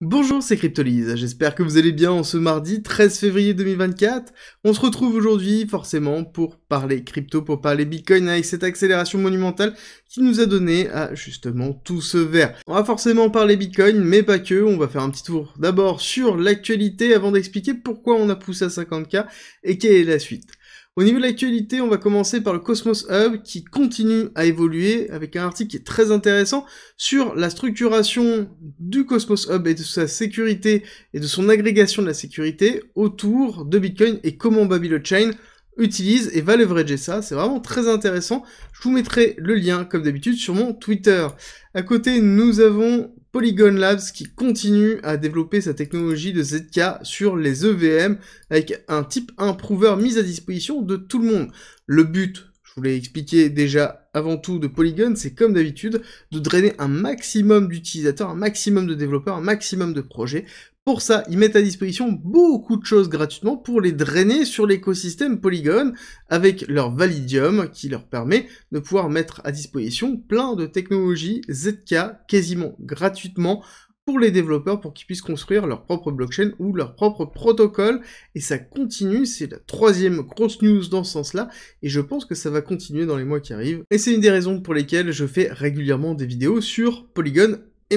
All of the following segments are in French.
Bonjour, c'est Cryptolise, j'espère que vous allez bien en ce mardi 13 février 2024. On se retrouve aujourd'hui forcément pour parler crypto, pour parler Bitcoin avec cette accélération monumentale qui nous a donné à ah, justement tout ce vert. On va forcément parler Bitcoin, mais pas que, on va faire un petit tour d'abord sur l'actualité avant d'expliquer pourquoi on a poussé à 50k et quelle est la suite. Au niveau de l'actualité, on va commencer par le Cosmos Hub qui continue à évoluer avec un article qui est très intéressant sur la structuration du Cosmos Hub et de sa sécurité et de son agrégation de la sécurité autour de Bitcoin et comment Babylon Chain utilise et va leverager ça. C'est vraiment très intéressant. Je vous mettrai le lien, comme d'habitude, sur mon Twitter. À côté, nous avons Polygon Labs qui continue à développer sa technologie de ZK sur les EVM avec un type improver mis à disposition de tout le monde. Le but, je vous l'ai expliqué déjà avant tout de Polygon, c'est comme d'habitude de drainer un maximum d'utilisateurs, un maximum de développeurs, un maximum de projets pour ça, ils mettent à disposition beaucoup de choses gratuitement pour les drainer sur l'écosystème Polygon avec leur Validium qui leur permet de pouvoir mettre à disposition plein de technologies ZK quasiment gratuitement pour les développeurs pour qu'ils puissent construire leur propre blockchain ou leur propre protocole. Et ça continue, c'est la troisième grosse news dans ce sens-là, et je pense que ça va continuer dans les mois qui arrivent. Et c'est une des raisons pour lesquelles je fais régulièrement des vidéos sur Polygon et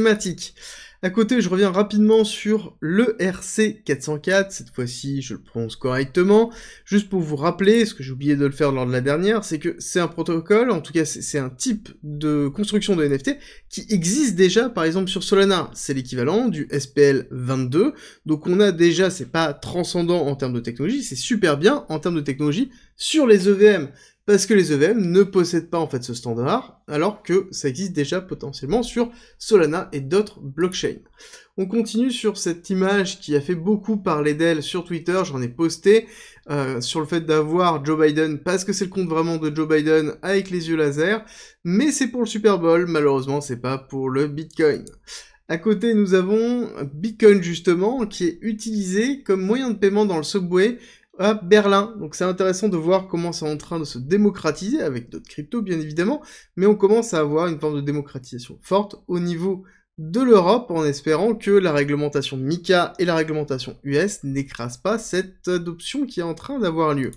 à côté, je reviens rapidement sur le RC404, cette fois-ci je le prononce correctement, juste pour vous rappeler, ce que j'ai oublié de le faire lors de la dernière, c'est que c'est un protocole, en tout cas c'est un type de construction de NFT qui existe déjà par exemple sur Solana, c'est l'équivalent du SPL 22, donc on a déjà, c'est pas transcendant en termes de technologie, c'est super bien en termes de technologie sur les EVM, parce que les EVM ne possèdent pas en fait ce standard, alors que ça existe déjà potentiellement sur Solana et d'autres blockchains. On continue sur cette image qui a fait beaucoup parler d'elle sur Twitter, j'en ai posté, euh, sur le fait d'avoir Joe Biden, parce que c'est le compte vraiment de Joe Biden avec les yeux laser, mais c'est pour le Super Bowl, malheureusement c'est pas pour le Bitcoin. À côté, nous avons Bitcoin justement, qui est utilisé comme moyen de paiement dans le subway à Berlin. Donc c'est intéressant de voir comment c'est en train de se démocratiser avec d'autres cryptos bien évidemment, mais on commence à avoir une forme de démocratisation forte au niveau de l'Europe en espérant que la réglementation MICA et la réglementation US n'écrasent pas cette adoption qui est en train d'avoir lieu.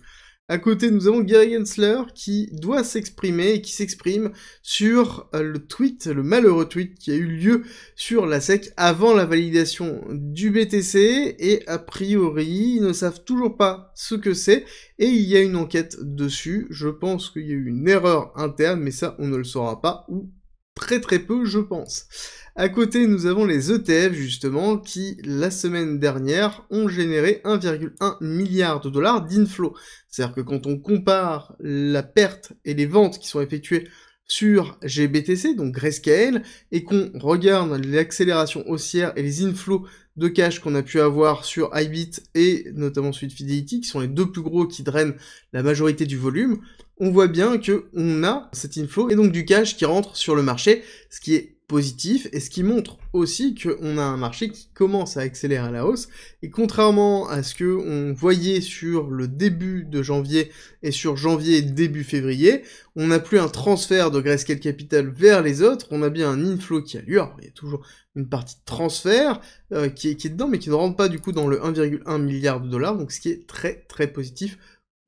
À côté, nous avons Gary Gensler qui doit s'exprimer et qui s'exprime sur euh, le tweet, le malheureux tweet qui a eu lieu sur la SEC avant la validation du BTC et a priori, ils ne savent toujours pas ce que c'est et il y a une enquête dessus. Je pense qu'il y a eu une erreur interne, mais ça, on ne le saura pas ou très très peu, je pense. À côté, nous avons les ETF, justement, qui, la semaine dernière, ont généré 1,1 milliard de dollars d'inflow. C'est-à-dire que quand on compare la perte et les ventes qui sont effectuées sur GBTC, donc Grayscale, et qu'on regarde l'accélération haussière et les inflows de cash qu'on a pu avoir sur iBit et notamment suite Fidelity, qui sont les deux plus gros qui drainent la majorité du volume, on voit bien que on a cet inflow et donc du cash qui rentre sur le marché, ce qui est positif et ce qui montre aussi qu'on a un marché qui commence à accélérer à la hausse et contrairement à ce que on voyait sur le début de janvier et sur janvier début février, on n'a plus un transfert de Grayscale Capital vers les autres, on a bien un inflow qui a lieu, il y a toujours une partie de transfert euh, qui, est, qui est dedans mais qui ne rentre pas du coup dans le 1,1 milliard de dollars donc ce qui est très très positif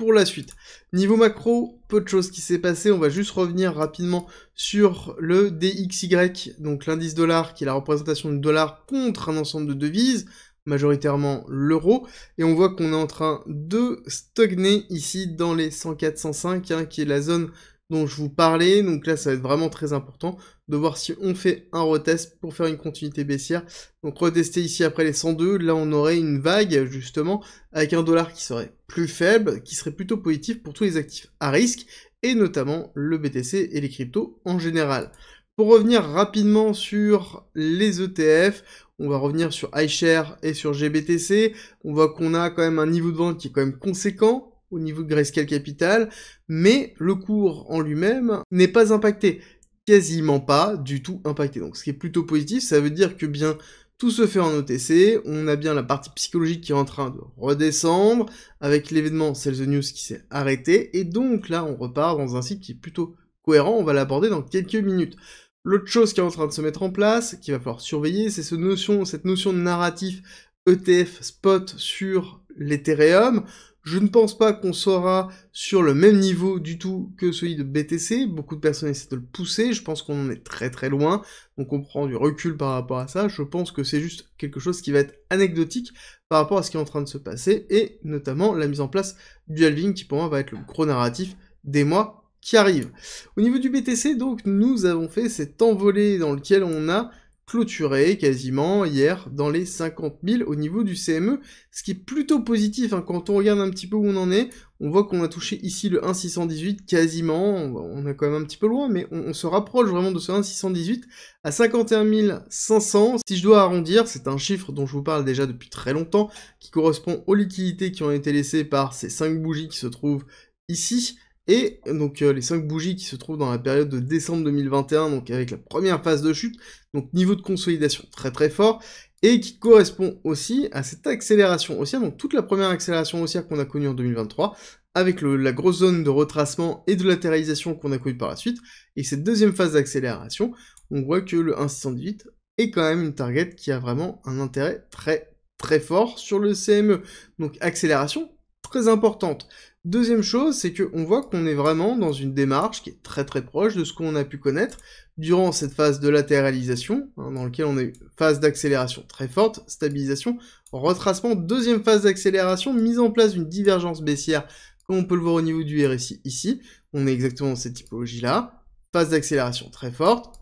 pour la suite. Niveau macro, peu de choses qui s'est passé, on va juste revenir rapidement sur le DXY, donc l'indice dollar qui est la représentation du dollar contre un ensemble de devises, majoritairement l'euro, et on voit qu'on est en train de stagner ici dans les 104-105, hein, qui est la zone donc je vous parlais. Donc là, ça va être vraiment très important de voir si on fait un retest pour faire une continuité baissière. Donc retester ici après les 102, là on aurait une vague justement avec un dollar qui serait plus faible, qui serait plutôt positif pour tous les actifs à risque, et notamment le BTC et les cryptos en général. Pour revenir rapidement sur les ETF, on va revenir sur iShare et sur GBTC. On voit qu'on a quand même un niveau de vente qui est quand même conséquent, au niveau de Grayscale Capital, mais le cours en lui-même n'est pas impacté, quasiment pas du tout impacté. Donc ce qui est plutôt positif, ça veut dire que bien tout se fait en OTC, on a bien la partie psychologique qui est en train de redescendre, avec l'événement Sales the News qui s'est arrêté, et donc là on repart dans un site qui est plutôt cohérent, on va l'aborder dans quelques minutes. L'autre chose qui est en train de se mettre en place, qu'il va falloir surveiller, c'est cette notion de narratif ETF spot sur l'Ethereum. Je ne pense pas qu'on sera sur le même niveau du tout que celui de BTC. Beaucoup de personnes essaient de le pousser. Je pense qu'on en est très très loin. Donc on prend du recul par rapport à ça. Je pense que c'est juste quelque chose qui va être anecdotique par rapport à ce qui est en train de se passer. Et notamment la mise en place du halving qui pour moi va être le gros narratif des mois qui arrivent. Au niveau du BTC, donc, nous avons fait cet envolé dans lequel on a clôturé quasiment hier dans les 50 000 au niveau du CME, ce qui est plutôt positif hein. quand on regarde un petit peu où on en est, on voit qu'on a touché ici le 1,618 quasiment, on est quand même un petit peu loin, mais on, on se rapproche vraiment de ce 1,618 à 51 500. Si je dois arrondir, c'est un chiffre dont je vous parle déjà depuis très longtemps, qui correspond aux liquidités qui ont été laissées par ces 5 bougies qui se trouvent ici, et donc euh, les 5 bougies qui se trouvent dans la période de décembre 2021, donc avec la première phase de chute, donc niveau de consolidation très très fort, et qui correspond aussi à cette accélération haussière, donc toute la première accélération haussière qu'on a connue en 2023, avec la grosse zone de retracement et de latéralisation qu'on a connue par la suite, et cette deuxième phase d'accélération, on voit que le 1,618 est quand même une target qui a vraiment un intérêt très très fort sur le CME. Donc accélération très importante. Deuxième chose, c'est qu'on voit qu'on est vraiment dans une démarche qui est très très proche de ce qu'on a pu connaître durant cette phase de latéralisation, hein, dans laquelle on a eu phase d'accélération très forte, stabilisation, retracement, deuxième phase d'accélération, mise en place d'une divergence baissière, comme on peut le voir au niveau du RSI ici, on est exactement dans cette typologie-là, phase d'accélération très forte,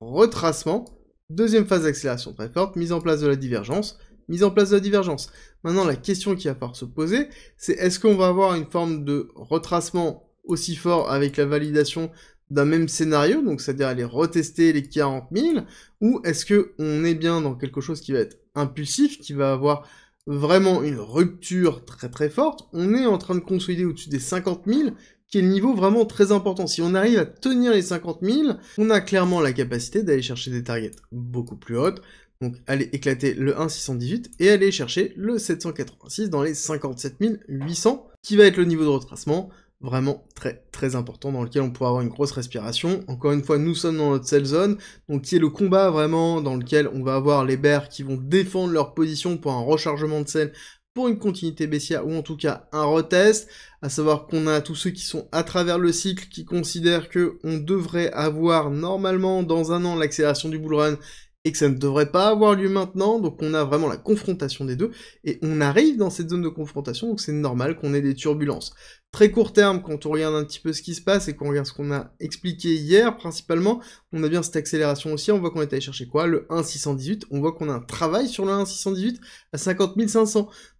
retracement, deuxième phase d'accélération très forte, mise en place de la divergence, mise en place de la divergence. Maintenant, la question qui va falloir se poser, c'est est-ce qu'on va avoir une forme de retracement aussi fort avec la validation d'un même scénario, donc c'est-à-dire aller retester les 40 000, ou est-ce qu'on est bien dans quelque chose qui va être impulsif, qui va avoir vraiment une rupture très très forte, on est en train de consolider au-dessus des 50 000, qui est le niveau vraiment très important. Si on arrive à tenir les 50 000, on a clairement la capacité d'aller chercher des targets beaucoup plus hautes, donc aller éclater le 1,618 et aller chercher le 786 dans les 57 800, qui va être le niveau de retracement vraiment très très important dans lequel on pourra avoir une grosse respiration. Encore une fois, nous sommes dans notre sell zone, donc qui est le combat vraiment dans lequel on va avoir les bears qui vont défendre leur position pour un rechargement de sel pour une continuité baissière ou en tout cas un retest, à savoir qu'on a tous ceux qui sont à travers le cycle qui considèrent que on devrait avoir normalement dans un an l'accélération du bull run et que ça ne devrait pas avoir lieu maintenant, donc on a vraiment la confrontation des deux, et on arrive dans cette zone de confrontation, donc c'est normal qu'on ait des turbulences. Très court terme, quand on regarde un petit peu ce qui se passe et qu'on regarde ce qu'on a expliqué hier, principalement, on a bien cette accélération aussi, on voit qu'on est allé chercher quoi Le 1,618, on voit qu'on a un travail sur le 1,618 à 50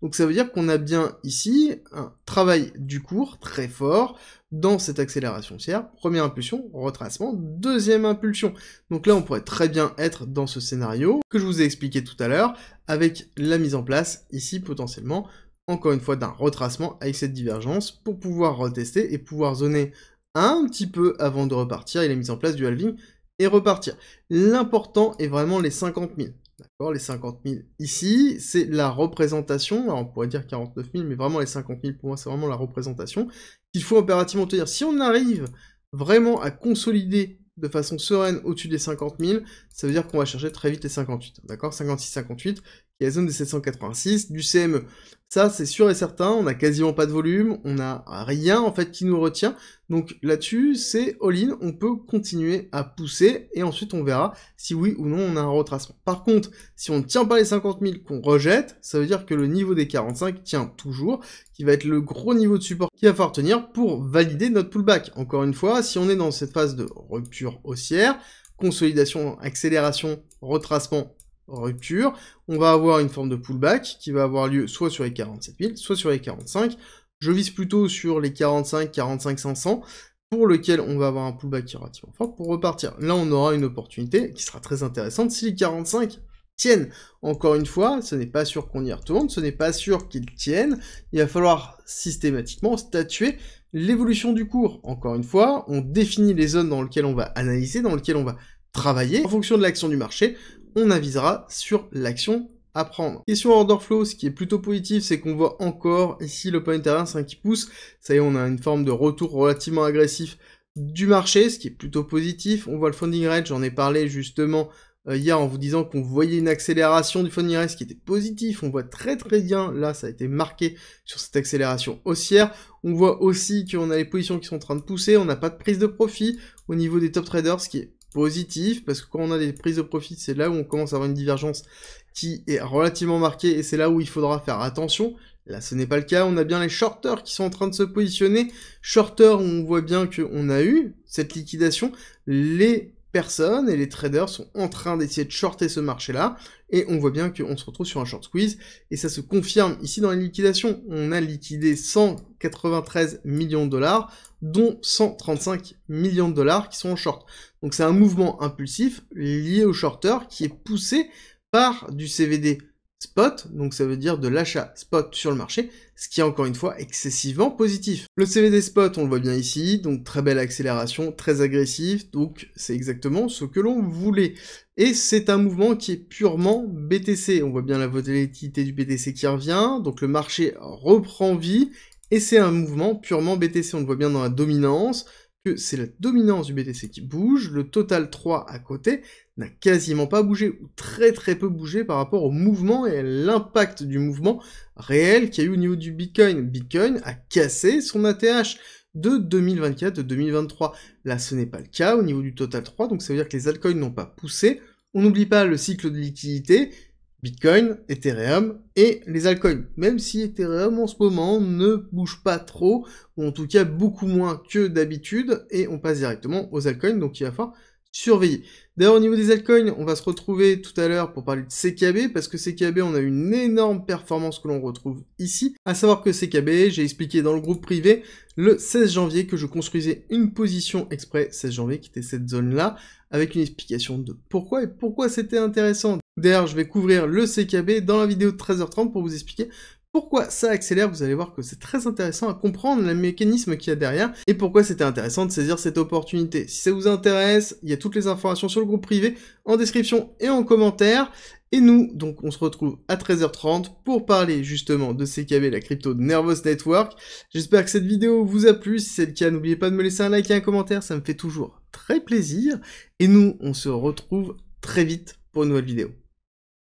donc ça veut dire qu'on a bien ici un travail du cours très fort, dans cette accélération tiers, première impulsion, retracement, deuxième impulsion. Donc là, on pourrait très bien être dans ce scénario que je vous ai expliqué tout à l'heure, avec la mise en place, ici potentiellement, encore une fois, d'un retracement avec cette divergence pour pouvoir retester et pouvoir zoner un petit peu avant de repartir et la mise en place du halving et repartir. L'important est vraiment les 50 000. D'accord, les 50 000 ici, c'est la représentation, on pourrait dire 49 000, mais vraiment les 50 000 pour moi c'est vraiment la représentation qu'il faut impérativement tenir. Si on arrive vraiment à consolider de façon sereine au-dessus des 50 000, ça veut dire qu'on va chercher très vite les 58, d'accord 56-58, qui est la zone des 786, du CME. Ça, c'est sûr et certain, on n'a quasiment pas de volume, on n'a rien en fait qui nous retient. Donc là-dessus, c'est all-in, on peut continuer à pousser et ensuite on verra si oui ou non on a un retracement. Par contre, si on ne tient pas les 50 000 qu'on rejette, ça veut dire que le niveau des 45 tient toujours, qui va être le gros niveau de support qu'il va falloir tenir pour valider notre pullback. Encore une fois, si on est dans cette phase de rupture haussière, consolidation, accélération, retracement, rupture, on va avoir une forme de pullback qui va avoir lieu soit sur les 47 000, soit sur les 45. Je vise plutôt sur les 45, 45 500, pour lequel on va avoir un pullback qui est relativement fort pour repartir. Là, on aura une opportunité qui sera très intéressante si les 45 tiennent. Encore une fois, ce n'est pas sûr qu'on y retourne, ce n'est pas sûr qu'ils tiennent. Il va falloir systématiquement statuer l'évolution du cours. Encore une fois, on définit les zones dans lesquelles on va analyser, dans lesquelles on va travailler. En fonction de l'action du marché, on avisera sur l'action à prendre. Et sur order flow, ce qui est plutôt positif, c'est qu'on voit encore ici le point intervient 5 qui pousse. Ça y est, on a une forme de retour relativement agressif du marché, ce qui est plutôt positif. On voit le funding rate, j'en ai parlé justement euh, hier en vous disant qu'on voyait une accélération du funding rate, ce qui était positif. On voit très très bien, là ça a été marqué sur cette accélération haussière. On voit aussi qu'on a les positions qui sont en train de pousser, on n'a pas de prise de profit au niveau des top traders, ce qui est positif, parce que quand on a des prises de profit, c'est là où on commence à avoir une divergence qui est relativement marquée, et c'est là où il faudra faire attention. Là, ce n'est pas le cas, on a bien les shorters qui sont en train de se positionner. Shorters, on voit bien qu'on a eu cette liquidation. Les personne et les traders sont en train d'essayer de shorter ce marché-là et on voit bien qu'on se retrouve sur un short squeeze et ça se confirme ici dans les liquidations. On a liquidé 193 millions de dollars dont 135 millions de dollars qui sont en short. Donc c'est un mouvement impulsif lié au shorter qui est poussé par du CVD spot, donc ça veut dire de l'achat spot sur le marché, ce qui est encore une fois excessivement positif. Le CVD spot, on le voit bien ici, donc très belle accélération, très agressif, donc c'est exactement ce que l'on voulait. Et c'est un mouvement qui est purement BTC, on voit bien la volatilité du BTC qui revient, donc le marché reprend vie, et c'est un mouvement purement BTC, on le voit bien dans la dominance, que c'est la dominance du BTC qui bouge, le total 3 à côté, n'a quasiment pas bougé, ou très très peu bougé par rapport au mouvement et à l'impact du mouvement réel qu'il y a eu au niveau du Bitcoin. Bitcoin a cassé son ATH de 2024, de 2023. Là, ce n'est pas le cas au niveau du Total 3, donc ça veut dire que les altcoins n'ont pas poussé. On n'oublie pas le cycle de liquidité, Bitcoin, Ethereum et les altcoins. Même si Ethereum en ce moment ne bouge pas trop, ou en tout cas beaucoup moins que d'habitude, et on passe directement aux altcoins, donc il va falloir surveiller. D'ailleurs, au niveau des altcoins, on va se retrouver tout à l'heure pour parler de CKB, parce que CKB, on a une énorme performance que l'on retrouve ici. À savoir que CKB, j'ai expliqué dans le groupe privé le 16 janvier que je construisais une position exprès 16 janvier, qui était cette zone-là, avec une explication de pourquoi et pourquoi c'était intéressant. D'ailleurs, je vais couvrir le CKB dans la vidéo de 13h30 pour vous expliquer pourquoi ça accélère, vous allez voir que c'est très intéressant à comprendre le mécanisme qu'il y a derrière et pourquoi c'était intéressant de saisir cette opportunité. Si ça vous intéresse, il y a toutes les informations sur le groupe privé en description et en commentaire. Et nous, donc, on se retrouve à 13h30 pour parler justement de CKB, la crypto de Nervous Network. J'espère que cette vidéo vous a plu. Si c'est le cas, n'oubliez pas de me laisser un like et un commentaire, ça me fait toujours très plaisir. Et nous, on se retrouve très vite pour une nouvelle vidéo.